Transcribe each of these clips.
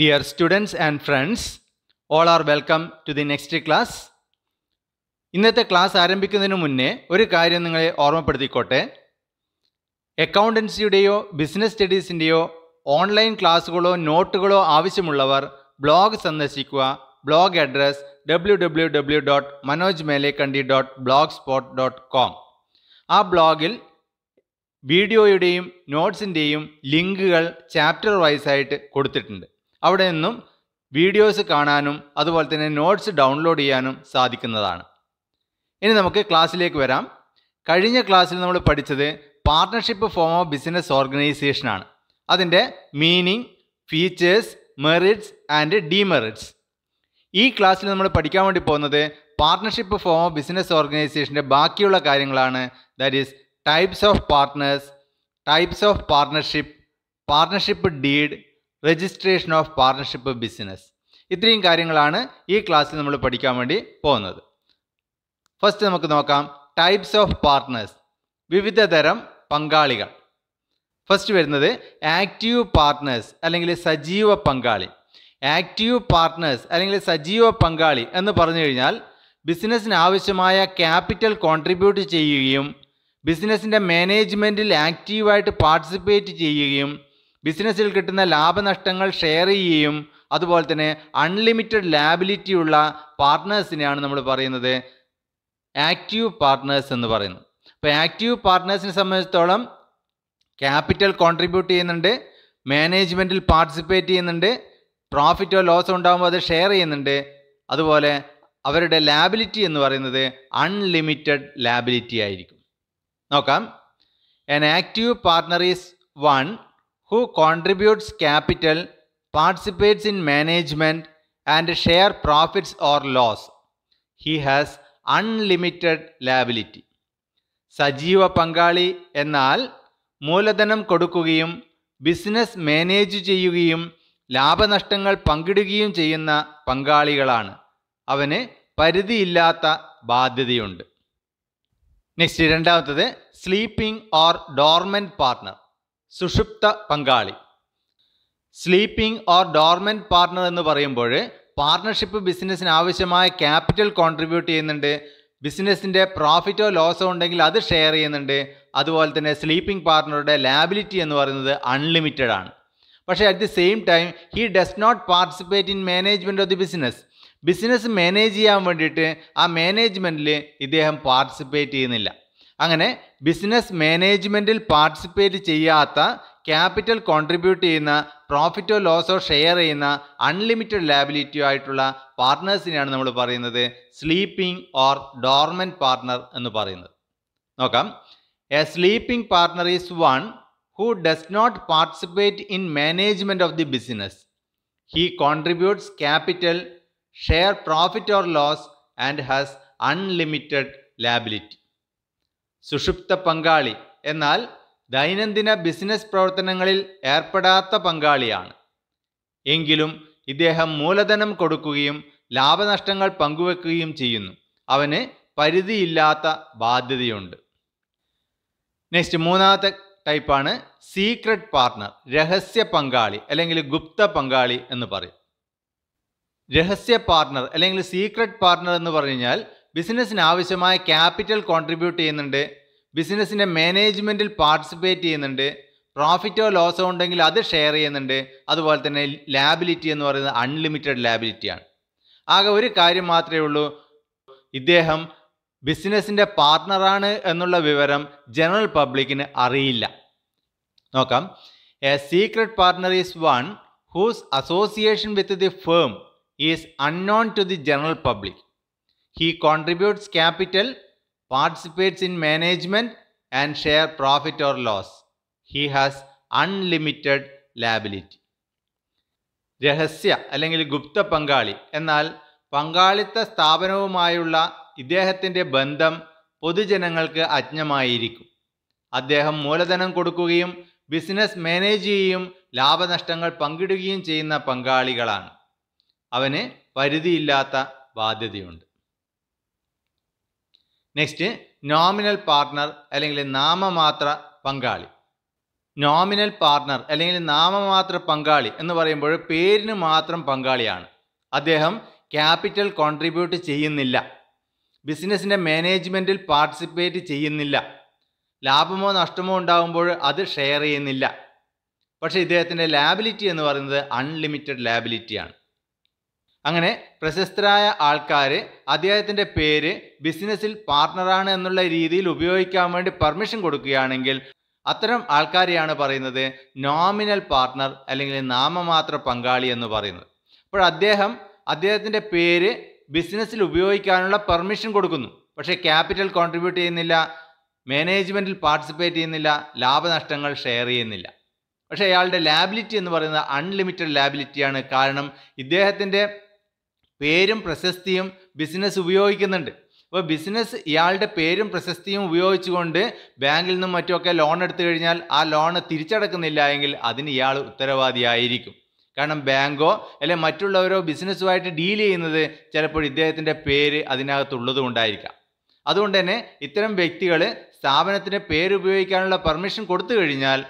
Dear students and friends all are welcome to the next class ഇന്നത്തെ class ആരംഭിക്കുന്നതിന് മുന്നേ ഒരു കാര്യം നിങ്ങളെ ഓർമ്മപ്പെടുത്തിക്കോട്ടെ അക്കൗണ്ടൻസിയുടെയോ ബിസിനസ് സ്റ്റഡീസിൻ്റെയോ ഓൺലൈൻ ക്ലാസ്സുകളോ നോട്ടുകളോ ആവശ്യമുള്ളവർ ബ്ലോഗ് സന്ദർശിക്കുക blog address W W W dot Manoj Melekandy dot blogspot dot com ആ ബ്ലോഗിൽ വീഡിയോയുടെയും നോട്ട്സിൻ്റെയും ലിങ്കുകൾ ചാപ്റ്റർ വൈസ് ആയിട്ട് കൊടുത്തിട്ടുണ്ട് അവിടെ നിന്നും വീഡിയോസ് കാണാനും അതുപോലെ തന്നെ നോട്ട്സ് ഡൗൺലോഡ് ചെയ്യാനും സാധിക്കുന്നതാണ് ഇനി നമുക്ക് ക്ലാസ്സിലേക്ക് വരാം കഴിഞ്ഞ ക്ലാസ്സിൽ നമ്മൾ പഠിച്ചത് പാർട്ട്ണർഷിപ്പ് ഫോം ഓഫ് ബിസിനസ് ഓർഗനൈസേഷനാണ് അതിൻ്റെ meaning features merits and demerits ഈ ക്ലാസ്സിൽ നമ്മൾ പഠിക്കാൻ വേണ്ടി പോകുന്നത് പാർട്ട്ണർഷിപ്പ് ഫോം ഓഫ് ബിസിനസ് ഓർഗനൈസേഷൻ്റെ ബാക്കിയുള്ള കാര്യങ്ങളാണ് that is types of partners types of partnership partnership deed registration of partnership business ഇത്രയും കാര്യങ്ങളാണ് ഈ ക്ലാസ്സിൽ നമ്മൾ പഠിക്കാൻ വേണ്ടി പോകുന്നത് ഫസ്റ്റ് നമുക്ക് നോക്കാം ടൈപ്സ് ഓഫ് പാർട്ട്നേഴ്സ് വിവിധ തരം പങ്കാളികൾ ഫസ്റ്റ് വരുന്നത് ആക്റ്റീവ് പാർട്ട്നേഴ്സ് അല്ലെങ്കിൽ സജീവ പങ്കാളി ആക്റ്റീവ് പാർട്ട്നേഴ്സ് അല്ലെങ്കിൽ സജീവ പങ്കാളി എന്ന് പറഞ്ഞു കഴിഞ്ഞാൽ ബിസിനസ്സിന് ആവശ്യമായ ക്യാപിറ്റൽ കോൺട്രിബ്യൂട്ട് ചെയ്യുകയും ബിസിനസ്സിൻ്റെ മാനേജ്മെൻറ്റിൽ ആക്റ്റീവായിട്ട് പാർട്ടിസിപ്പേറ്റ് ചെയ്യുകയും ബിസിനസ്സിൽ കിട്ടുന്ന ലാഭനഷ്ടങ്ങൾ ഷെയർ ചെയ്യുകയും അതുപോലെ തന്നെ അൺലിമിറ്റഡ് ലാബിലിറ്റിയുള്ള പാർട്ട്നേഴ്സിനെയാണ് നമ്മൾ പറയുന്നത് ആക്റ്റീവ് പാർട്ട്നേഴ്സ് എന്ന് പറയുന്നത് അപ്പോൾ ആക്റ്റീവ് പാർട്ട്നേഴ്സിനെ സംബന്ധിച്ചിടത്തോളം ക്യാപിറ്റൽ കോൺട്രിബ്യൂട്ട് ചെയ്യുന്നുണ്ട് മാനേജ്മെൻറ്റിൽ പാർട്ടിസിപ്പേറ്റ് ചെയ്യുന്നുണ്ട് പ്രോഫിറ്റോ ലോസോ ഉണ്ടാകുമ്പോൾ അത് ഷെയർ ചെയ്യുന്നുണ്ട് അതുപോലെ അവരുടെ ലാബിലിറ്റി എന്ന് പറയുന്നത് അൺലിമിറ്റഡ് ലാബിലിറ്റി ആയിരിക്കും നോക്കാം an active partner is one who contributes capital participates in management and share profits or loss he has unlimited liability സജീവ പങ്കാളി എന്നാൽ മൂലധനം കൊടുക്കുകയും ബിസിനസ് മാനേജ് ചെയ്യുകയും ലാഭനഷ്ടങ്ങൾ പങ്കിടുകയും ചെയ്യുന്ന പങ്കാളികളാണ് അവന് പരിധിയില്ലാത്ത ബാധ്യതയുണ്ട് നെക്സ്റ്റ് രണ്ടാമത്തത് സ്ലീപ്പിംഗ് ഓർ ഡോർമെൻറ്റ് പാർട്ണർ സുഷുപ്ത പങ്കാളി സ്ലീപ്പിംഗ് ഓർ ഡോർമെൻറ്റ് പാർട്ണർ എന്ന് പറയുമ്പോൾ പാർട്ണർഷിപ്പ് ബിസിനസ്സിന് ആവശ്യമായ ക്യാപിറ്റൽ കോൺട്രിബ്യൂട്ട് ചെയ്യുന്നുണ്ട് ബിസിനസ്സിൻ്റെ പ്രോഫിറ്റോ ലോസോ ഉണ്ടെങ്കിൽ അത് ഷെയർ ചെയ്യുന്നുണ്ട് അതുപോലെ തന്നെ സ്ലീപ്പിംഗ് പാർട്ണറുടെ ലാബിലിറ്റി എന്ന് പറയുന്നത് അൺലിമിറ്റഡ് ആണ് പക്ഷേ at the same time he does not participate in management of the business business manage ചെയ്യാൻ വേണ്ടിയിട്ട് ആ മാനേജ്മെൻറ്റിൽ ഇദ്ദേഹം പാർട്ടിസിപ്പേറ്റ് ചെയ്യുന്നില്ല അങ്ങനെ ബിസിനസ് മാനേജ്മെൻറ്റിൽ പാർട്ടിസിപ്പേറ്റ് ചെയ്യാത്ത ക്യാപിറ്റൽ കോൺട്രിബ്യൂട്ട് ചെയ്യുന്ന പ്രോഫിറ്റോ ലോസോ ഷെയർ ചെയ്യുന്ന അൺലിമിറ്റഡ് ലാബിലിറ്റിയോ ആയിട്ടുള്ള പാർട്ട്നേഴ്സിനെയാണ് നമ്മൾ പറയുന്നത് സ്ലീപ്പിംഗ് ഓർ ഡോർമെൻറ്റ് പാർട്ട്ണർ എന്ന് പറയുന്നത് നോക്കാം a sleeping partner is one who does not participate in management of the business he contributes capital share profit or loss and has unlimited liability സുഷുപ്ത പങ്കാളി എന്നാൽ ദൈനംദിന ബിസിനസ് പ്രവർത്തനങ്ങളിൽ ഏർപ്പെടാത്ത പങ്കാളിയാണ് എങ്കിലും ഇദ്ദേഹം മൂലധനം കൊടുക്കുകയും ലാഭനഷ്ടങ്ങൾ പങ്കുവെക്കുകയും ചെയ്യുന്നു അവന് പരിധിയില്ലാത്ത ബാധ്യതയുണ്ട് നെക്സ്റ്റ് മൂന്നാമത്തെ ടൈപ്പാണ് സീക്രട്ട് പാർട്ണർ രഹസ്യ പങ്കാളി അല്ലെങ്കിൽ ഗുപ്ത പങ്കാളി എന്ന് പറയും രഹസ്യ പാർട്ണർ അല്ലെങ്കിൽ സീക്രട്ട് പാർട്ണർ എന്ന് പറഞ്ഞു കഴിഞ്ഞാൽ ബിസിനസ്സിന് ആവശ്യമായ ക്യാപിറ്റൽ കോൺട്രിബ്യൂട്ട് ചെയ്യുന്നുണ്ട് ബിസിനസ്സിൻ്റെ മാനേജ്മെൻറ്റിൽ പാർട്ടിസിപ്പേറ്റ് ചെയ്യുന്നുണ്ട് പ്രോഫിറ്റോ ലോസോ ഉണ്ടെങ്കിൽ അത് ഷെയർ ചെയ്യുന്നുണ്ട് അതുപോലെ തന്നെ ലാബിലിറ്റി എന്ന് പറയുന്നത് അൺലിമിറ്റഡ് ലാബിലിറ്റിയാണ് ആകെ ഒരു കാര്യം മാത്രമേ ഉള്ളൂ ഇദ്ദേഹം ബിസിനസ്സിൻ്റെ പാർട്ട്ണറാണ് എന്നുള്ള വിവരം ജനറൽ പബ്ലിക്കിന് അറിയില്ല നോക്കാം a secret partner is one whose association with the firm is unknown to the general public he contributes capital participates in management and share profit or loss he has unlimited liability രഹസ്യ അല്ലെങ്കിൽ ഗുപ്ത പങ്കാളി എന്നാൽ പങ്കാളിത്ത സ്ഥാപനവുമായുള്ള ഇദ്ദേഹത്തിൻ്റെ ബന്ധം പൊതുജനങ്ങൾക്ക് അജ്ഞമായിരിക്കും അദ്ദേഹം മൂലധനം കൊടുക്കുകയും ബിസിനസ് മാനേജ് ചെയ്യുകയും ലാഭനഷ്ടങ്ങൾ പങ്കിടുകയും ചെയ്യുന്ന പങ്കാളികളാണ് അവന് പരിധിയില്ലാത്ത ബാധ്യതയുണ്ട് നെക്സ്റ്റ് നോമിനൽ പാർട്ട്ണർ അല്ലെങ്കിൽ നാമമാത്ര പങ്കാളി നോമിനൽ പാർട്ട്ണർ അല്ലെങ്കിൽ നാമമാത്ര പങ്കാളി എന്ന് പറയുമ്പോൾ പേരിന് മാത്രം പങ്കാളിയാണ് അദ്ദേഹം ക്യാപിറ്റൽ കോൺട്രിബ്യൂട്ട് ചെയ്യുന്നില്ല ബിസിനസ്സിൻ്റെ മാനേജ്മെൻറ്റിൽ പാർട്ടിസിപ്പേറ്റ് ചെയ്യുന്നില്ല ലാഭമോ നഷ്ടമോ ഉണ്ടാകുമ്പോൾ അത് ഷെയർ ചെയ്യുന്നില്ല പക്ഷേ ഇദ്ദേഹത്തിൻ്റെ ലാബിലിറ്റി എന്ന് പറയുന്നത് അൺലിമിറ്റഡ് ലാബിലിറ്റിയാണ് അങ്ങനെ പ്രശസ്തരായ ആൾക്കാർ അദ്ദേഹത്തിൻ്റെ പേര് ബിസിനസ്സിൽ പാർട്ണറാണ് എന്നുള്ള രീതിയിൽ ഉപയോഗിക്കാൻ വേണ്ടി പെർമിഷൻ കൊടുക്കുകയാണെങ്കിൽ അത്തരം ആൾക്കാരെയാണ് പറയുന്നത് നോമിനൽ പാർട്ണർ അല്ലെങ്കിൽ നാമമാത്ര പങ്കാളി എന്ന് പറയുന്നത് അപ്പോൾ അദ്ദേഹം അദ്ദേഹത്തിൻ്റെ പേര് ബിസിനസ്സിൽ ഉപയോഗിക്കാനുള്ള പെർമിഷൻ കൊടുക്കുന്നു പക്ഷേ ക്യാപിറ്റൽ കോൺട്രിബ്യൂട്ട് ചെയ്യുന്നില്ല മാനേജ്മെൻറ്റിൽ പാർട്ടിസിപ്പേറ്റ് ചെയ്യുന്നില്ല ലാഭനഷ്ടങ്ങൾ ഷെയർ ചെയ്യുന്നില്ല പക്ഷേ അയാളുടെ ലാബിലിറ്റി എന്ന് പറയുന്നത് അൺലിമിറ്റഡ് ലാബിലിറ്റിയാണ് കാരണം ഇദ്ദേഹത്തിൻ്റെ പേരും പ്രശസ്തിയും ബിസിനസ് ഉപയോഗിക്കുന്നുണ്ട് അപ്പോൾ ബിസിനസ് ഇയാളുടെ പേരും പ്രശസ്തിയും ഉപയോഗിച്ചുകൊണ്ട് ബാങ്കിൽ നിന്നും മറ്റുമൊക്കെ ലോൺ എടുത്തു കഴിഞ്ഞാൽ ആ ലോൺ തിരിച്ചടക്കുന്നില്ല എങ്കിൽ അതിന് ഇയാൾ ഉത്തരവാദിയായിരിക്കും കാരണം ബാങ്കോ അല്ലെ മറ്റുള്ളവരോ ബിസിനസ്സുമായിട്ട് ഡീൽ ചെയ്യുന്നത് ചിലപ്പോൾ ഇദ്ദേഹത്തിൻ്റെ പേര് അതിനകത്തുള്ളത് കൊണ്ടായിരിക്കാം അതുകൊണ്ട് തന്നെ ഇത്തരം വ്യക്തികൾ സ്ഥാപനത്തിൻ്റെ ഉപയോഗിക്കാനുള്ള പെർമിഷൻ കൊടുത്തു കഴിഞ്ഞാൽ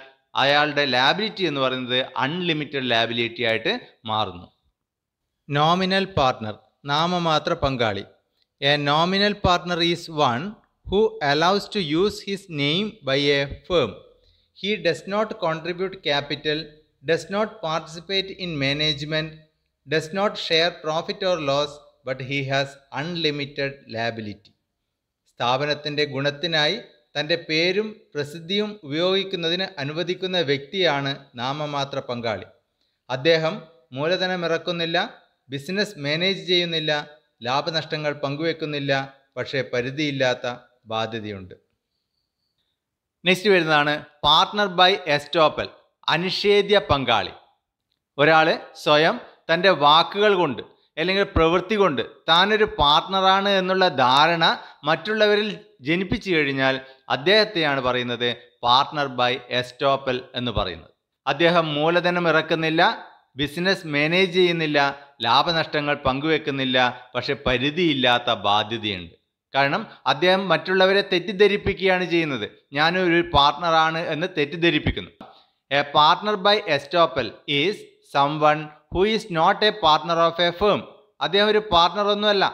അയാളുടെ ലാബിലിറ്റി എന്ന് പറയുന്നത് അൺലിമിറ്റഡ് ലാബിലിറ്റി ആയിട്ട് മാറുന്നു നോമിനൽ പാർട്ണർ നാമമാത്ര പങ്കാളി a nominal partner is one who allows to use his name by a firm he does not contribute capital does not participate in management does not share profit or loss but he has unlimited liability സ്ഥാപനത്തിൻ്റെ ഗുണത്തിനായി തൻ്റെ പേരും പ്രസിദ്ധിയും ഉപയോഗിക്കുന്നതിന് അനുവദിക്കുന്ന വ്യക്തിയാണ് നാമമാത്ര പങ്കാളി അദ്ദേഹം മൂലധനമിറക്കുന്നില്ല ബിസിനസ് മാനേജ് ചെയ്യുന്നില്ല ലാഭനഷ്ടങ്ങൾ പങ്കുവെക്കുന്നില്ല പക്ഷേ പരിധിയില്ലാത്ത ബാധ്യതയുണ്ട് നെക്സ്റ്റ് വരുന്നതാണ് പാർട്ട്ണർ ബൈ എസ്റ്റോപ്പൽ അനിഷേധ്യ പങ്കാളി ഒരാൾ സ്വയം തൻ്റെ വാക്കുകൾ കൊണ്ട് അല്ലെങ്കിൽ പ്രവൃത്തി കൊണ്ട് താനൊരു പാർട്ട്ണറാണ് എന്നുള്ള ധാരണ മറ്റുള്ളവരിൽ ജനിപ്പിച്ചു കഴിഞ്ഞാൽ അദ്ദേഹത്തെയാണ് പറയുന്നത് പാർട്ട്ണർ ബൈ എസ്റ്റോപ്പൽ എന്ന് പറയുന്നത് അദ്ദേഹം മൂലധനം ഇറക്കുന്നില്ല ബിസിനസ് മാനേജ് ചെയ്യുന്നില്ല ലാഭനഷ്ടങ്ങൾ പങ്കുവെക്കുന്നില്ല പക്ഷെ പരിധിയില്ലാത്ത ബാധ്യതയുണ്ട് കാരണം അദ്ദേഹം മറ്റുള്ളവരെ തെറ്റിദ്ധരിപ്പിക്കുകയാണ് ചെയ്യുന്നത് ഞാനൊരു പാർട്ട്ണറാണ് എന്ന് തെറ്റിദ്ധരിപ്പിക്കുന്നു a partner by estoppel is someone who is not a partner of a firm അദ്ദേഹം ഒരു പാർട്ണർ ഒന്നുമല്ല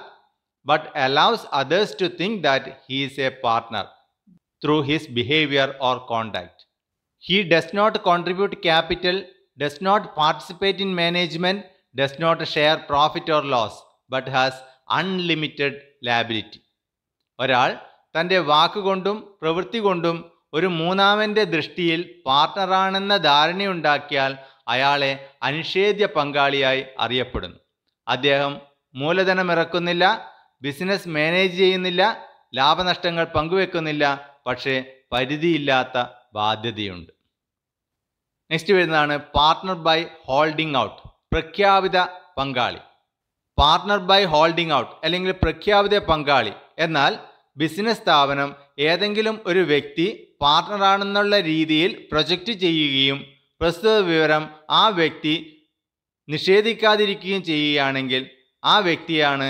but allows others to think that he's a partner through his behaviour or conduct he does not contribute capital does not participate in management does not share profit or loss but has unlimited liability ഒരാൾ തൻ്റെ വാക്കുകൊണ്ടും പ്രവൃത്തി കൊണ്ടും ഒരു മൂന്നാമൻ്റെ ദൃഷ്ടിയിൽ പാർട്ട്ണറാണെന്ന ധാരണയുണ്ടാക്കിയാൽ അയാളെ അനിഷേധ്യ പങ്കാളിയായി അറിയപ്പെടുന്നു അദ്ദേഹം മൂലധനം ഇറക്കുന്നില്ല ബിസിനസ് മാനേജ് ചെയ്യുന്നില്ല ലാഭനഷ്ടങ്ങൾ പങ്കുവെക്കുന്നില്ല പക്ഷേ പരിധിയില്ലാത്ത ബാധ്യതയുണ്ട് നെക്സ്റ്റ് വരുന്നതാണ് പാർട്ട്ണർ ബൈ ഹോൾഡിംഗ് ഔട്ട് പ്രഖ്യാപിത പങ്കാളി പാർട്ട്ണർ ബൈ ഹോൾഡിംഗ് ഔട്ട് അല്ലെങ്കിൽ പ്രഖ്യാപിത പങ്കാളി എന്നാൽ ബിസിനസ് സ്ഥാപനം ഏതെങ്കിലും ഒരു വ്യക്തി പാർട്ട്ണറാണെന്നുള്ള രീതിയിൽ പ്രൊജക്റ്റ് ചെയ്യുകയും പ്രസ്തുത വിവരം ആ വ്യക്തി നിഷേധിക്കാതിരിക്കുകയും ചെയ്യുകയാണെങ്കിൽ ആ വ്യക്തിയാണ്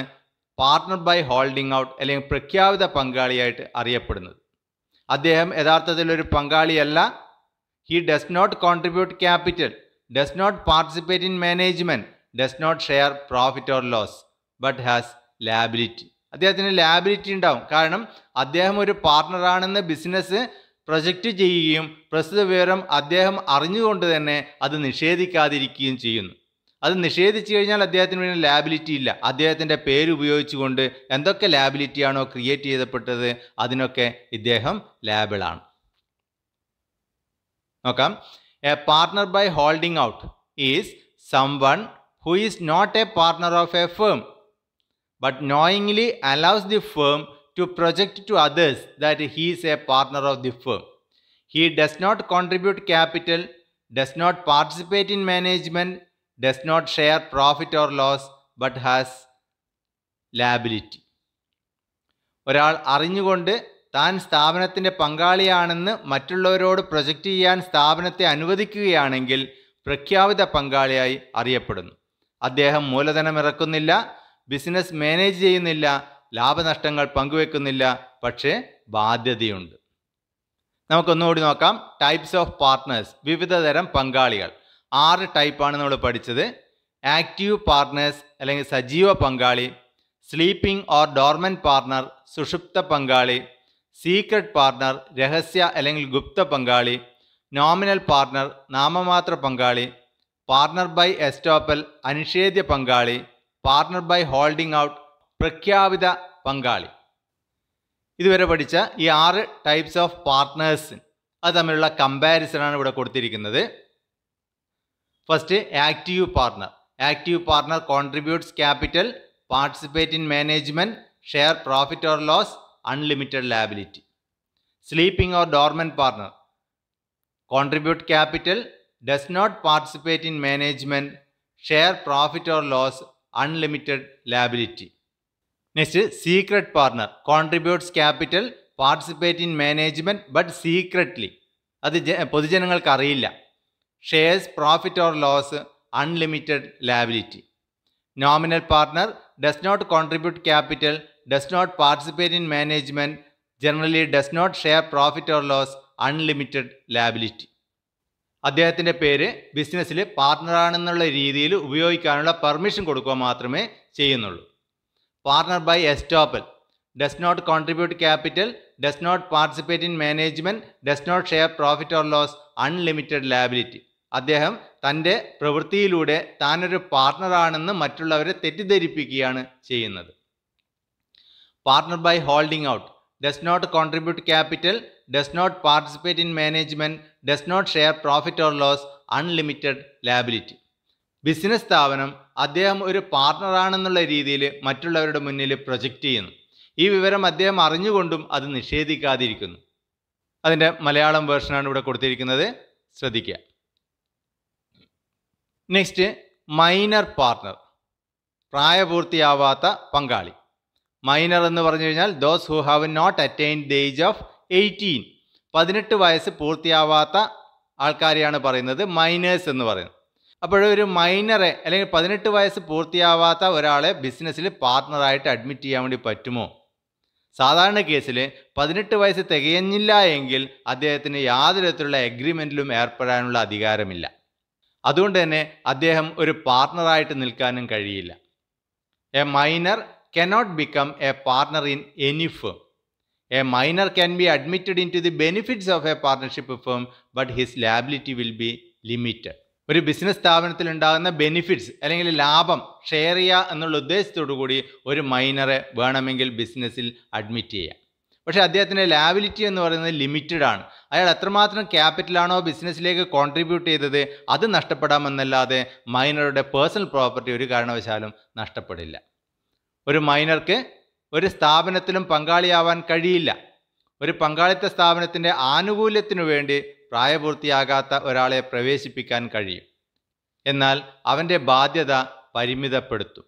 പാർട്ട്ണർ ബൈ ഹോൾഡിംഗ് ഔട്ട് അല്ലെങ്കിൽ പ്രഖ്യാപിത പങ്കാളിയായിട്ട് അറിയപ്പെടുന്നത് അദ്ദേഹം യഥാർത്ഥത്തിൽ ഒരു പങ്കാളിയല്ല he does not contribute capital does not participate in management does not share profit or loss but has liability അദ്ദേഹത്തിന് ലാബിലിറ്റി ഉണ്ടാവും കാരണം അദ്ദേഹം ഒരു പാർട്ട്ണറാണെന്ന് ബിസിനസ് പ്രൊജക്റ്റ് ചെയ്യുകയും പ്രസ്തുത വിവരം അദ്ദേഹം അറിഞ്ഞുകൊണ്ട് തന്നെ അത് നിഷേധിക്കാതിരിക്കുകയും ചെയ്യുന്നു അത് നിഷേധിച്ചു കഴിഞ്ഞാൽ അദ്ദേഹത്തിന് പിന്നെ ലാബിലിറ്റി ഇല്ല അദ്ദേഹത്തിൻ്റെ പേര് ഉപയോഗിച്ചുകൊണ്ട് എന്തൊക്കെ ലാബിലിറ്റിയാണോ ക്രിയേറ്റ് ചെയ്തപ്പെട്ടത് അതിനൊക്കെ ഇദ്ദേഹം ലാബിളാണ് നോക്കാം a partner by holding out is someone who is not a partner of a firm but knowingly allows to project to others that he is a partner of the firm. He does not contribute capital, does not participate in management, does not share profit or loss, but has liability. ഒരാൾ അറിഞ്ഞുകൊണ്ട് താൻ സ്ഥാപനത്തിൻ്റെ പങ്കാളിയാണെന്ന് മറ്റുള്ളവരോട് project ചെയ്യാൻ സ്ഥാപനത്തെ അനുവദിക്കുകയാണെങ്കിൽ പ്രഖ്യാപിത പങ്കാളിയായി അറിയപ്പെടുന്നു അദ്ദേഹം മൂലധനം ഇറക്കുന്നില്ല ബിസിനസ് മാനേജ് ചെയ്യുന്നില്ല ലാഭനഷ്ടങ്ങൾ പങ്കുവെക്കുന്നില്ല പക്ഷേ ബാധ്യതയുണ്ട് നമുക്കൊന്നുകൂടി നോക്കാം ടൈപ്സ് ഓഫ് പാർട്ട്നേഴ്സ് വിവിധ തരം പങ്കാളികൾ ആറ് ടൈപ്പാണ് നമ്മൾ പഠിച്ചത് ആക്റ്റീവ് പാർട്ട്നേഴ്സ് അല്ലെങ്കിൽ സജീവ പങ്കാളി സ്ലീപ്പിംഗ് ഓർ ഡോർമൻ പാർട്ണർ സുഷുപ്ത പങ്കാളി സീക്രട്ട് പാർട്ണർ രഹസ്യ അല്ലെങ്കിൽ ഗുപ്ത പങ്കാളി നോമിനൽ പാർട്ണർ നാമമാത്ര പങ്കാളി പാർട്ണർ ബൈ എസ്റ്റോപ്പൽ അനിഷേധ്യ പങ്കാളി പാർട്ണർ ബൈ ഹോൾഡിംഗ് ഔട്ട് പ്രഖ്യാപിത പങ്കാളി ഇതുവരെ പഠിച്ച ഈ ആറ് ടൈപ്സ് ഓഫ് പാർട്ട്നേഴ്സ് അത് തമ്മിലുള്ള കമ്പാരിസണാണ് ഇവിടെ കൊടുത്തിരിക്കുന്നത് first active partner active partner contributes capital participate in management share profit or loss unlimited liability. Sleeping or dormant partner. Contribute capital, does not participate in management, share profit or loss, unlimited liability. Next, secret partner contributes capital, participate in management but secretly അത് not അറിയില്ല Shares profit or loss, unlimited liability. Nominal partner does not contribute capital. Does not participate in management generally does not share profit or loss unlimited liability അദ്ദേഹത്തിൻ്റെ പേര് ബിസിനസ്സിൽ പാർട്ട്ണറാണെന്നുള്ള രീതിയിൽ ഉപയോഗിക്കാനുള്ള permission കൊടുക്കുക മാത്രമേ ചെയ്യുന്നുള്ളൂ partner by estoppel does not contribute capital does not participate in management does not share profit or loss unlimited liability അദ്ദേഹം തൻ്റെ പ്രവൃത്തിയിലൂടെ താനൊരു പാർട്ണറാണെന്ന് മറ്റുള്ളവരെ തെറ്റിദ്ധരിപ്പിക്കുകയാണ് ചെയ്യുന്നത് partner by holding out does not contribute capital, does not participate in management, does not share profit or loss, unlimited liability business സ്ഥാപനം അദ്ദേഹം ഒരു പാർട്ട്ണറാണെന്നുള്ള രീതിയിൽ മറ്റുള്ളവരുടെ മുന്നിൽ പ്രൊജക്റ്റ് ചെയ്യുന്നു ഈ വിവരം അദ്ദേഹം അറിഞ്ഞുകൊണ്ടും അത് നിഷേധിക്കാതിരിക്കുന്നു അതിൻ്റെ മലയാളം വേർഷനാണ് ഇവിടെ കൊടുത്തിരിക്കുന്നത് ശ്രദ്ധിക്കുക നെക്സ്റ്റ് മൈനർ പാർട്ണർ പ്രായപൂർത്തിയാവാത്ത പങ്കാളി മൈനർ എന്ന് പറഞ്ഞു കഴിഞ്ഞാൽ those who have not attained the age of eighteen പതിനെട്ട് വയസ്സ് പൂർത്തിയാവാത്ത ആൾക്കാരെയാണ് പറയുന്നത് മൈനേഴ്സ് എന്ന് പറയുന്നത് അപ്പോഴൊരു മൈനറെ അല്ലെങ്കിൽ പതിനെട്ട് വയസ്സ് പൂർത്തിയാവാത്ത ഒരാളെ ബിസിനസ്സിൽ പാർട്ട്ണറായിട്ട് അഡ്മിറ്റ് ചെയ്യാൻ വേണ്ടി പറ്റുമോ സാധാരണ കേസിൽ പതിനെട്ട് വയസ്സ് തികഞ്ഞില്ല എങ്കിൽ അദ്ദേഹത്തിന് യാതൊരു തരത്തിലുള്ള എഗ്രിമെൻറ്റിലും ഏർപ്പെടാനുള്ള അധികാരമില്ല അതുകൊണ്ട് തന്നെ അദ്ദേഹം ഒരു പാർട്ട്ണറായിട്ട് നിൽക്കാനും കഴിയില്ല a minor cannot become a partner in any firm. A minor can be admitted into the benefits of a partnership firm, but his liability will be limited. ഒരു ബിസിനസ് സ്ഥാപനത്തിൽ ഉണ്ടാകുന്ന ബെനിഫിറ്റ്സ് അല്ലെങ്കിൽ ലാഭം ഷെയർ ചെയ്യുക എന്നുള്ള ഉദ്ദേശത്തോടു കൂടി ഒരു മൈനറെ വേണമെങ്കിൽ ബിസിനസ്സിൽ അഡ്മിറ്റ് ചെയ്യാം പക്ഷേ അദ്ദേഹത്തിൻ്റെ ലാബിലിറ്റി എന്ന് പറയുന്നത് ലിമിറ്റഡ് ആണ് അയാൾ എത്രമാത്രം ക്യാപിറ്റലാണോ ബിസിനസ്സിലേക്ക് കോൺട്രിബ്യൂട്ട് ചെയ്തത് അത് നഷ്ടപ്പെടാമെന്നല്ലാതെ മൈനറുടെ പേഴ്സണൽ പ്രോപ്പർട്ടി ഒരു കാരണവശാലും നഷ്ടപ്പെടില്ല ഒരു മൈനർക്ക് ഒരു സ്ഥാപനത്തിലും പങ്കാളിയാവാൻ കഴിയില്ല ഒരു പങ്കാളിത്ത സ്ഥാപനത്തിൻ്റെ ആനുകൂല്യത്തിനു വേണ്ടി പ്രായപൂർത്തിയാകാത്ത ഒരാളെ പ്രവേശിപ്പിക്കാൻ കഴിയും എന്നാൽ അവൻ്റെ ബാധ്യത പരിമിതപ്പെടുത്തും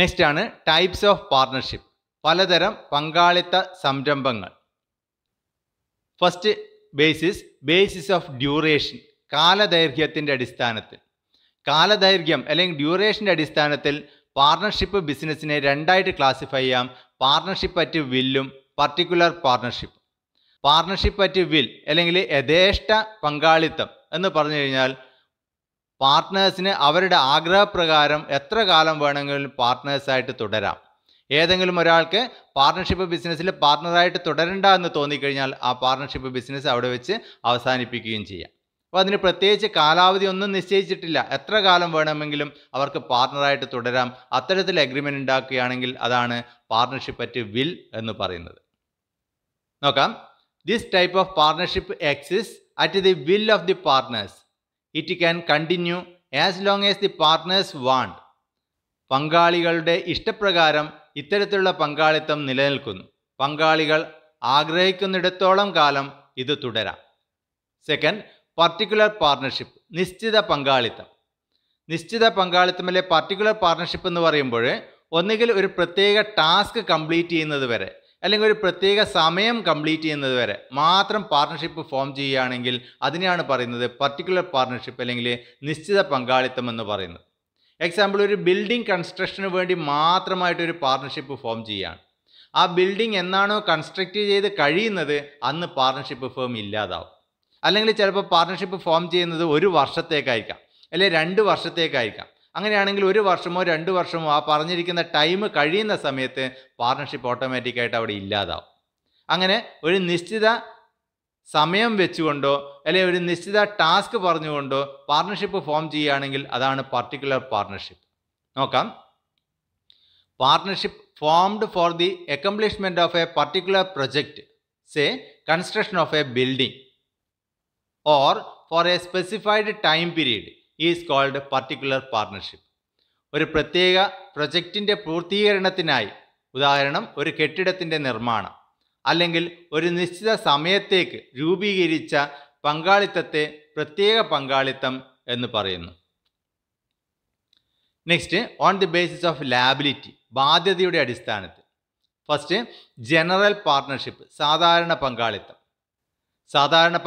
നെക്സ്റ്റ് ആണ് ടൈപ്സ് ഓഫ് പാർട്ണർഷിപ്പ് പലതരം പങ്കാളിത്ത സംരംഭങ്ങൾ first basis basis of duration കാലദൈർഘ്യത്തിൻ്റെ അടിസ്ഥാനത്തിൽ കാലദൈർഘ്യം അല്ലെങ്കിൽ ഡ്യൂറേഷൻ്റെ അടിസ്ഥാനത്തിൽ പാർട്ട്ണർഷിപ്പ് ബിസിനസ്സിനെ രണ്ടായിട്ട് ക്ലാസിഫൈ ചെയ്യാം പാർട്ട്ണർഷിപ്പ് അറ്റ് വില്ലും particular partnership partnership at will അല്ലെങ്കിൽ യഥേഷ്ട പങ്കാളിത്തം എന്ന് പറഞ്ഞു കഴിഞ്ഞാൽ പാർട്ട്നേഴ്സിന് അവരുടെ ആഗ്രഹപ്രകാരം എത്ര കാലം വേണമെങ്കിലും പാർട്ട്നേഴ്സായിട്ട് തുടരാം ഏതെങ്കിലും ഒരാൾക്ക് പാർട്ട്ണർഷിപ്പ് ബിസിനസ്സിൽ പാർട്ട്ണറായിട്ട് തുടരണ്ട എന്ന് തോന്നിക്കഴിഞ്ഞാൽ ആ പാർട്ട്ണർഷിപ്പ് ബിസിനസ് അവിടെ വെച്ച് അവസാനിപ്പിക്കുകയും ചെയ്യാം അപ്പോൾ അതിന് പ്രത്യേകിച്ച് കാലാവധി ഒന്നും നിശ്ചയിച്ചിട്ടില്ല എത്ര കാലം വേണമെങ്കിലും അവർക്ക് പാർട്ണറായിട്ട് തുടരാം അത്തരത്തിൽ എഗ്രിമെൻ്റ് ഉണ്ടാക്കുകയാണെങ്കിൽ അതാണ് പാർട്ണർഷിപ്പ് അറ്റ് വിൽ എന്ന് പറയുന്നത് നോക്കാം this type of partnership exist at the will of the partners it can continue as long as the partners want പങ്കാളികളുടെ ഇഷ്ടപ്രകാരം ഇത്തരത്തിലുള്ള പങ്കാളിത്തം നിലനിൽക്കുന്നു പങ്കാളികൾ ആഗ്രഹിക്കുന്നിടത്തോളം കാലം ഇത് തുടരാം സെക്കൻഡ് പർട്ടിക്കുലർ പാർട്ണർഷിപ്പ് നിശ്ചിത പങ്കാളിത്തം നിശ്ചിത അല്ലെ പർട്ടിക്കുലർ പാർട്ണർഷിപ്പ് എന്ന് പറയുമ്പോൾ ഒന്നുകിൽ ഒരു പ്രത്യേക ടാസ്ക് കംപ്ലീറ്റ് ചെയ്യുന്നത് വരെ അല്ലെങ്കിൽ ഒരു പ്രത്യേക സമയം കംപ്ലീറ്റ് ചെയ്യുന്നത് വരെ മാത്രം പാർട്ണർഷിപ്പ് ഫോം ചെയ്യുകയാണെങ്കിൽ അതിനെയാണ് പറയുന്നത് പർട്ടിക്കുലർ പാർട്ണർഷിപ്പ് അല്ലെങ്കിൽ നിശ്ചിത പങ്കാളിത്തം എന്ന് പറയുന്നത് എക്സാമ്പിൾ ഒരു ബിൽഡിംഗ് കൺസ്ട്രക്ഷന് വേണ്ടി മാത്രമായിട്ട് ഒരു പാർട്ണർഷിപ്പ് ഫോം ചെയ്യുകയാണ് ആ ബിൽഡിംഗ് എന്നാണോ കൺസ്ട്രക്റ്റ് ചെയ്ത് കഴിയുന്നത് അന്ന് പാർട്ണർഷിപ്പ് ഫോം ഇല്ലാതാവും അല്ലെങ്കിൽ ചിലപ്പോൾ പാർട്ട്ണർഷിപ്പ് ഫോം ചെയ്യുന്നത് ഒരു വർഷത്തേക്കായിരിക്കാം അല്ലെങ്കിൽ രണ്ട് വർഷത്തേക്കായിരിക്കാം അങ്ങനെയാണെങ്കിൽ ഒരു വർഷമോ രണ്ട് വർഷമോ ആ പറഞ്ഞിരിക്കുന്ന ടൈം കഴിയുന്ന സമയത്ത് പാർട്ട്ണർഷിപ്പ് ഓട്ടോമാറ്റിക്കായിട്ട് അവിടെ ഇല്ലാതാവും അങ്ങനെ ഒരു നിശ്ചിത സമയം വെച്ചുകൊണ്ടോ അല്ലെങ്കിൽ ഒരു നിശ്ചിത ടാസ്ക് പറഞ്ഞുകൊണ്ടോ പാർട്ട്ണർഷിപ്പ് ഫോം ചെയ്യുകയാണെങ്കിൽ അതാണ് പർട്ടിക്കുലർ പാർട്ട്ണർഷിപ്പ് നോക്കാം partnership formed for the accomplishment of a particular project say construction of a building or for a specified time period is called particular partnership ഒരു പ്രത്യേക പ്രൊജക്റ്റിൻ്റെ പൂർത്തീകരണത്തിനായി ഉദാഹരണം ഒരു കെട്ടിടത്തിൻ്റെ നിർമ്മാണം അല്ലെങ്കിൽ ഒരു നിശ്ചിത സമയത്തേക്ക് രൂപീകരിച്ച പങ്കാളിത്തത്തെ പ്രത്യേക പങ്കാളിത്തം എന്ന് പറയുന്നു next on the basis of liability ബാധ്യതയുടെ അടിസ്ഥാനത്തിൽ ഫസ്റ്റ് ജനറൽ പാർട്ണർഷിപ്പ് സാധാരണ പങ്കാളിത്തം സാധാരണ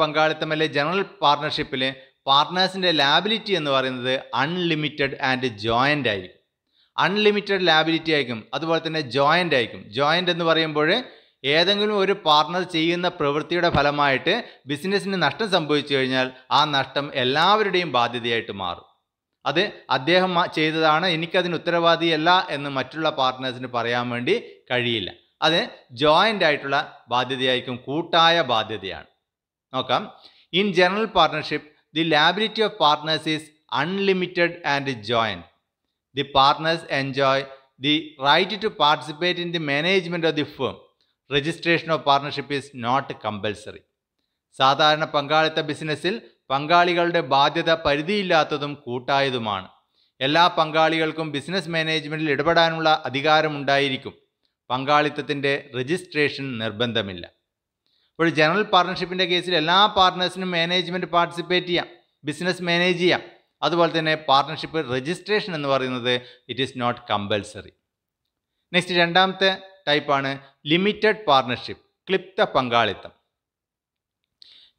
അല്ലെ ജനറൽ പാർട്ണർഷിപ്പിലെ പാർട്ട്നേഴ്സിൻ്റെ ലാബിലിറ്റി എന്ന് പറയുന്നത് അൺലിമിറ്റഡ് ആൻഡ് ജോയിൻ്റ് ആയിരിക്കും അൺലിമിറ്റഡ് ലാബിലിറ്റി ആയിരിക്കും അതുപോലെ തന്നെ ജോയിൻ്റ് ആയിരിക്കും ജോയിൻ്റ് എന്ന് പറയുമ്പോൾ ഏതെങ്കിലും ഒരു പാർട്ണർ ചെയ്യുന്ന പ്രവൃത്തിയുടെ ഫലമായിട്ട് ബിസിനസ്സിന് നഷ്ടം സംഭവിച്ചു കഴിഞ്ഞാൽ ആ നഷ്ടം എല്ലാവരുടെയും ബാധ്യതയായിട്ട് മാറും അത് അദ്ദേഹം ചെയ്തതാണ് എനിക്കതിന് ഉത്തരവാദിയല്ല എന്ന് മറ്റുള്ള പാർട്ട്നേഴ്സിന് പറയാൻ വേണ്ടി കഴിയില്ല അത് ജോയിൻ്റ് ആയിട്ടുള്ള ബാധ്യതയായിരിക്കും കൂട്ടായ ബാധ്യതയാണ് നോക്കാം in general partnership the liability of partners is unlimited and joint the partners enjoy the right to participate in the management of the firm registration of partnership is not compulsory സാധാരണ പങ്കാളിത്ത ബിസിനസ്സിൽ പങ്കാളികളുടെ ബാധ്യത പരിധിയില്ലാത്തതും കൂട്ടായതുമാണ് എല്ലാ പങ്കാളികൾക്കും business മാനേജ്മെൻറ്റിൽ ഇടപെടാനുള്ള അധികാരമുണ്ടായിരിക്കും പങ്കാളിത്തത്തിൻ്റെ registration നിർബന്ധമില്ല ഒരു general പാർട്ട്ണർഷിപ്പിൻ്റെ കേസിൽ എല്ലാ പാർട്ട്നേഴ്സിനും മാനേജ്മെൻറ്റ് പാർട്ടിസിപ്പേറ്റ് ചെയ്യാം ബിസിനസ് മാനേജ് ചെയ്യാം അതുപോലെ തന്നെ പാർട്ട്ണർഷിപ്പ് രജിസ്ട്രേഷൻ എന്ന് പറയുന്നത് it is not compulsory next രണ്ടാമത്തെ ടൈപ്പാണ് ലിമിറ്റഡ് പാർട്ണർഷിപ്പ് ക്ലിപ്ത പങ്കാളിത്തം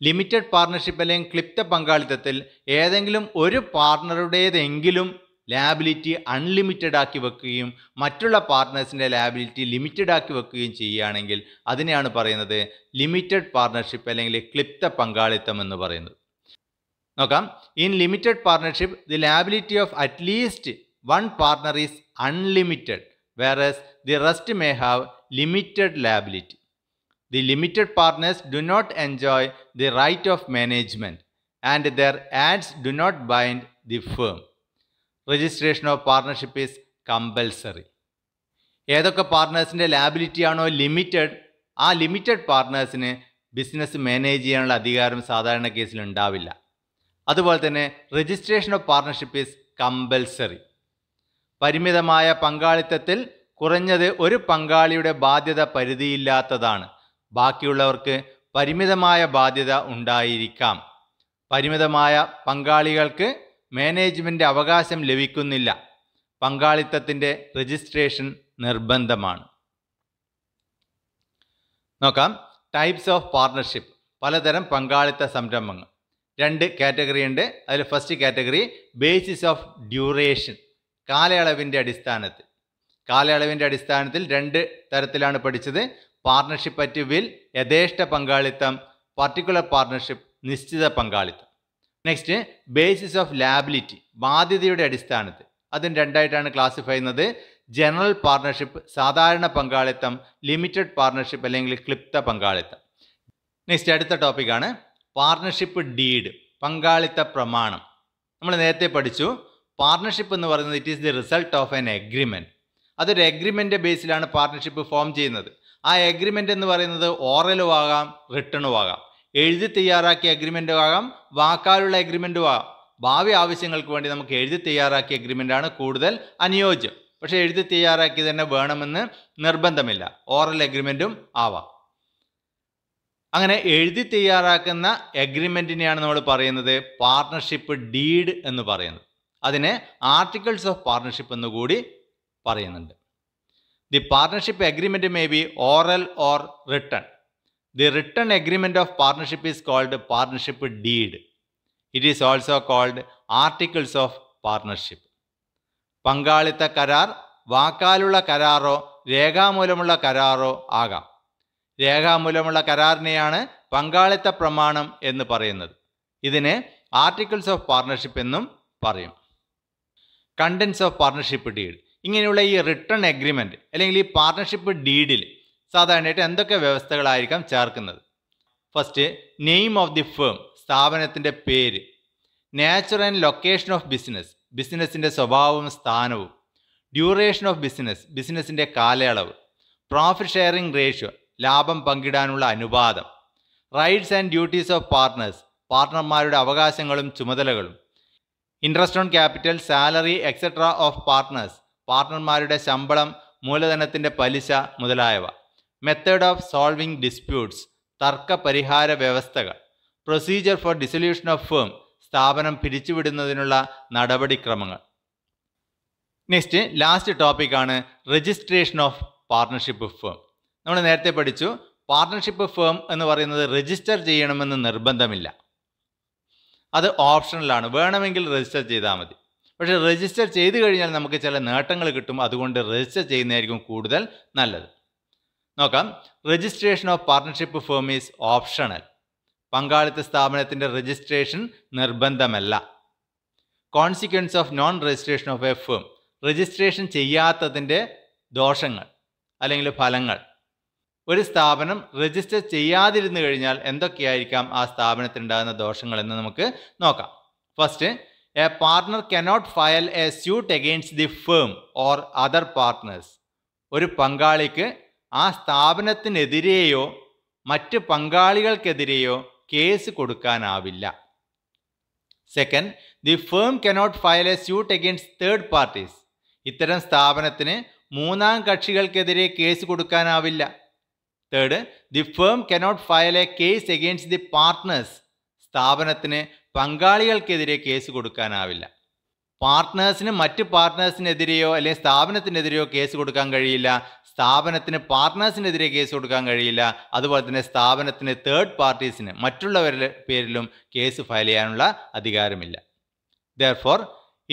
ലിമിറ്റഡ് പാർട്ണർഷിപ്പ് അല്ലെങ്കിൽ ക്ലിപ്ത പങ്കാളിത്തത്തിൽ ഏതെങ്കിലും ഒരു പാർട്ണറുടേതെങ്കിലും ലാബിലിറ്റി അൺലിമിറ്റഡ് ആക്കി വെക്കുകയും മറ്റുള്ള പാർട്ട്നേഴ്സിൻ്റെ ലാബിലിറ്റി ലിമിറ്റഡ് ആക്കി വെക്കുകയും ചെയ്യുകയാണെങ്കിൽ അതിനെയാണ് പറയുന്നത് ലിമിറ്റഡ് പാർട്ണർഷിപ്പ് അല്ലെങ്കിൽ ക്ലിപ്ത പങ്കാളിത്തം എന്ന് പറയുന്നത് നോക്കാം in limited partnership the liability of at least one partner is unlimited whereas the rest may have limited liability the limited partners do not enjoy the right of management and their acts do not bind the firm registration of partnership is compulsory ഏതൊക്കെ പാർട്ട്നേഴ്സിൻ്റെ liability ആണോ limited ആ limited പാർട്ട്നേഴ്സിന് business manage ചെയ്യാനുള്ള അധികാരം സാധാരണ കേസിൽ ഉണ്ടാവില്ല അതുപോലെ തന്നെ registration of partnership is compulsory പരിമിതമായ പങ്കാളിത്തത്തിൽ കുറഞ്ഞത് ഒരു പങ്കാളിയുടെ ബാധ്യത പരിധിയില്ലാത്തതാണ് ബാക്കിയുള്ളവർക്ക് പരിമിതമായ ബാധ്യത ഉണ്ടായിരിക്കാം പരിമിതമായ പങ്കാളികൾക്ക് മാനേജ്മെൻ്റ് അവകാശം ലഭിക്കുന്നില്ല പങ്കാളിത്തത്തിൻ്റെ രജിസ്ട്രേഷൻ നിർബന്ധമാണ് നോക്കാം ടൈപ്സ് ഓഫ് പാർട്ണർഷിപ്പ് പലതരം പങ്കാളിത്ത സംരംഭങ്ങൾ രണ്ട് കാറ്റഗറി ഉണ്ട് അതിൽ first category basis of duration കാലയളവിൻ്റെ അടിസ്ഥാനത്തിൽ കാലയളവിൻ്റെ അടിസ്ഥാനത്തിൽ രണ്ട് തരത്തിലാണ് പഠിച്ചത് പാർട്ണർഷിപ്പ് അറ്റ് വിൽ യഥേഷ്ട പങ്കാളിത്തം പർട്ടിക്കുലർ പാർട്ണർഷിപ്പ് നിശ്ചിത പങ്കാളിത്തം നെക്സ്റ്റ് ബേസിസ് ഓഫ് ലാബിലിറ്റി ബാധ്യതയുടെ അടിസ്ഥാനത്തിൽ അതും രണ്ടായിട്ടാണ് ക്ലാസിഫൈ ചെയ്യുന്നത് ജനറൽ പാർട്ണർഷിപ്പ് സാധാരണ പങ്കാളിത്തം ലിമിറ്റഡ് പാർട്ണർഷിപ്പ് അല്ലെങ്കിൽ ക്ലിപ്ത പങ്കാളിത്തം നെക്സ്റ്റ് അടുത്ത ടോപ്പിക്കാണ് പാർട്ണർഷിപ്പ് ഡീഡ് പങ്കാളിത്ത പ്രമാണം നമ്മൾ നേരത്തെ പഠിച്ചു പാർട്ണർഷിപ്പ് എന്ന് പറയുന്നത് it is the result of an agreement അതൊരു എഗ്രിമെൻ്റ് ബേസിലാണ് പാർട്ണർഷിപ്പ് ഫോം ചെയ്യുന്നത് ആ എഗ്രിമെൻ്റ് എന്ന് പറയുന്നത് ഓറലും ആകാം റിട്ടേണും ആകാം എഴുതി തയ്യാറാക്കിയ അഗ്രിമെൻ്റും ആകാം വാക്കാലുള്ള അഗ്രിമെൻറ്റും ആകാം ഭാവി ആവശ്യങ്ങൾക്ക് വേണ്ടി നമുക്ക് എഴുതി തയ്യാറാക്കിയ അഗ്രിമെൻ്റാണ് കൂടുതൽ അനുയോജ്യം പക്ഷേ എഴുതി തയ്യാറാക്കി തന്നെ വേണമെന്ന് നിർബന്ധമില്ല ഓറൽ അഗ്രിമെൻറ്റും ആവാം അങ്ങനെ എഴുതി തയ്യാറാക്കുന്ന അഗ്രിമെൻറ്റിനെയാണ് നമ്മൾ പറയുന്നത് പാർട്ണർഷിപ്പ് ഡീഡ് എന്ന് പറയുന്നത് അതിനെ ആർട്ടിക്കിൾസ് ഓഫ് പാർട്ണർഷിപ്പ് എന്ന് കൂടി പറയുന്നുണ്ട് the partnership agreement may be oral or written the written agreement of partnership is called partnership deed it is also called articles of partnership. പങ്കാളിത്ത കരാർ വാക്കാലുള്ള കരാറോ രേഖാമൂലമുള്ള കരാറോ ആകാം രേഖാമൂലമുള്ള കരാറിനെയാണ് പങ്കാളിത്ത പ്രമാണം എന്ന് പറയുന്നത് ഇതിനെ ആർട്ടിക്കിൾസ് ഓഫ് പാർട്ണർഷിപ്പ് എന്നും പറയും കണ്ടൻസ് ഓഫ് പാർട്ണർഷിപ്പ് ഡീഡ് ഇങ്ങനെയുള്ള ഈ റിട്ടേൺ എഗ്രിമെൻറ്റ് അല്ലെങ്കിൽ ഈ പാർട്ണർഷിപ്പ് ഡീഡിൽ സാധാരണയായിട്ട് എന്തൊക്കെ വ്യവസ്ഥകളായിരിക്കാം ചേർക്കുന്നത് first name of the firm സ്ഥാപനത്തിൻ്റെ പേര് nature and location of business ബിസിനസ്സിൻ്റെ സ്വഭാവവും സ്ഥാനവും ഡ്യൂറേഷൻ ഓഫ് ബിസിനസ് ബിസിനസ്സിൻ്റെ കാലയളവ് പ്രോഫിറ്റ് ഷെയറിംഗ് റേഷ്യോ ലാഭം പങ്കിടാനുള്ള അനുപാതം rights and duties of partners പാർട്ട്ണർമാരുടെ അവകാശങ്ങളും ചുമതലകളും interest on capital salary etcetera of partners പാർട്ട്ണർമാരുടെ ശമ്പളം മൂലധനത്തിൻ്റെ പലിശ മുതലായവ മെത്തേഡ് ഓഫ് സോൾവിംഗ് ഡിസ്പ്യൂട്ട്സ് തർക്ക പരിഹാര വ്യവസ്ഥകൾ procedure for dissolution of firm സ്ഥാപനം പിരിച്ചുവിടുന്നതിനുള്ള നടപടിക്രമങ്ങൾ നെക്സ്റ്റ് ലാസ്റ്റ് ടോപ്പിക്കാണ് രജിസ്ട്രേഷൻ ഓഫ് പാർട്ണർഷിപ്പ് ഫേം നമ്മൾ നേരത്തെ പഠിച്ചു പാർട്ണർഷിപ്പ് ഫേം എന്ന് പറയുന്നത് രജിസ്റ്റർ ചെയ്യണമെന്ന് നിർബന്ധമില്ല അത് ഓപ്ഷണലാണ് വേണമെങ്കിൽ രജിസ്റ്റർ ചെയ്താൽ മതി പക്ഷേ രജിസ്റ്റർ ചെയ്ത് കഴിഞ്ഞാൽ നമുക്ക് ചില നേട്ടങ്ങൾ കിട്ടും അതുകൊണ്ട് രജിസ്റ്റർ ചെയ്യുന്നതായിരിക്കും കൂടുതൽ നല്ലത് നോക്കാം registration of partnership firm is optional പങ്കാളിത്ത സ്ഥാപനത്തിൻ്റെ രജിസ്ട്രേഷൻ നിർബന്ധമല്ല consequence of non registration of a firm registration ചെയ്യാത്തതിൻ്റെ ദോഷങ്ങൾ അല്ലെങ്കിൽ ഫലങ്ങൾ ഒരു സ്ഥാപനം രജിസ്റ്റർ ചെയ്യാതിരുന്നു കഴിഞ്ഞാൽ എന്തൊക്കെയായിരിക്കാം ആ സ്ഥാപനത്തിനുണ്ടാകുന്ന എന്ന് നമുക്ക് നോക്കാം first a partner cannot file a suit against the firm or other partners ഒരു പങ്കാളിക്ക് ആ സ്ഥാപനത്തിനെതിരെയോ മറ്റ് പങ്കാളികൾക്കെതിരെയോ കേസ് കൊടുക്കാനാവില്ല second the firm cannot file a suit against third parties ഇത്തരം സ്ഥാപനത്തിന് മൂന്നാം കക്ഷികൾക്കെതിരെ കേസ് കൊടുക്കാനാവില്ല third the firm cannot file a case against the partners സ്ഥാപനത്തിന് പങ്കാളികൾക്കെതിരെ കേസ് കൊടുക്കാനാവില്ല പാർട്ട്നേഴ്സിന് മറ്റ് പാർട്ട്നേഴ്സിനെതിരെയോ അല്ലെങ്കിൽ സ്ഥാപനത്തിനെതിരെയോ കേസ് കൊടുക്കാൻ കഴിയില്ല സ്ഥാപനത്തിന് പാർട്ട്നേഴ്സിനെതിരെ കേസ് കൊടുക്കാൻ കഴിയില്ല അതുപോലെ തന്നെ സ്ഥാപനത്തിന് തേർഡ് പാർട്ടീസിന് മറ്റുള്ളവരുടെ പേരിലും കേസ് ഫയൽ ചെയ്യാനുള്ള അധികാരമില്ല ഫോർ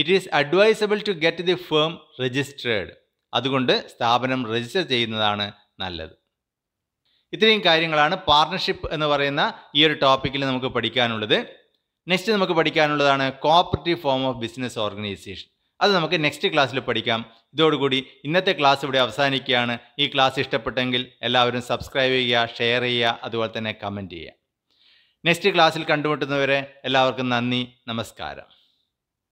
it is advisable to get the firm registered അതുകൊണ്ട് സ്ഥാപനം രജിസ്റ്റർ ചെയ്യുന്നതാണ് നല്ലത് ഇത്രയും കാര്യങ്ങളാണ് പാർട്ണർഷിപ്പ് എന്ന് പറയുന്ന ഈ ഒരു ടോപ്പിക്കിൽ നമുക്ക് പഠിക്കാനുള്ളത് നെക്സ്റ്റ് നമുക്ക് പഠിക്കാനുള്ളതാണ് cooperative form of business organisation അത് നമുക്ക് നെക്സ്റ്റ് ക്ലാസ്സിൽ പഠിക്കാം ഇതോടുകൂടി ഇന്നത്തെ ക്ലാസ് ഇവിടെ അവസാനിക്കുകയാണ് ഈ ക്ലാസ് ഇഷ്ടപ്പെട്ടെങ്കിൽ എല്ലാവരും സബ്സ്ക്രൈബ് ചെയ്യുക ഷെയർ ചെയ്യുക അതുപോലെ തന്നെ കമൻറ്റ് ചെയ്യുക നെക്സ്റ്റ് ക്ലാസ്സിൽ കണ്ടുമുട്ടുന്നവരെ എല്ലാവർക്കും നന്ദി നമസ്കാരം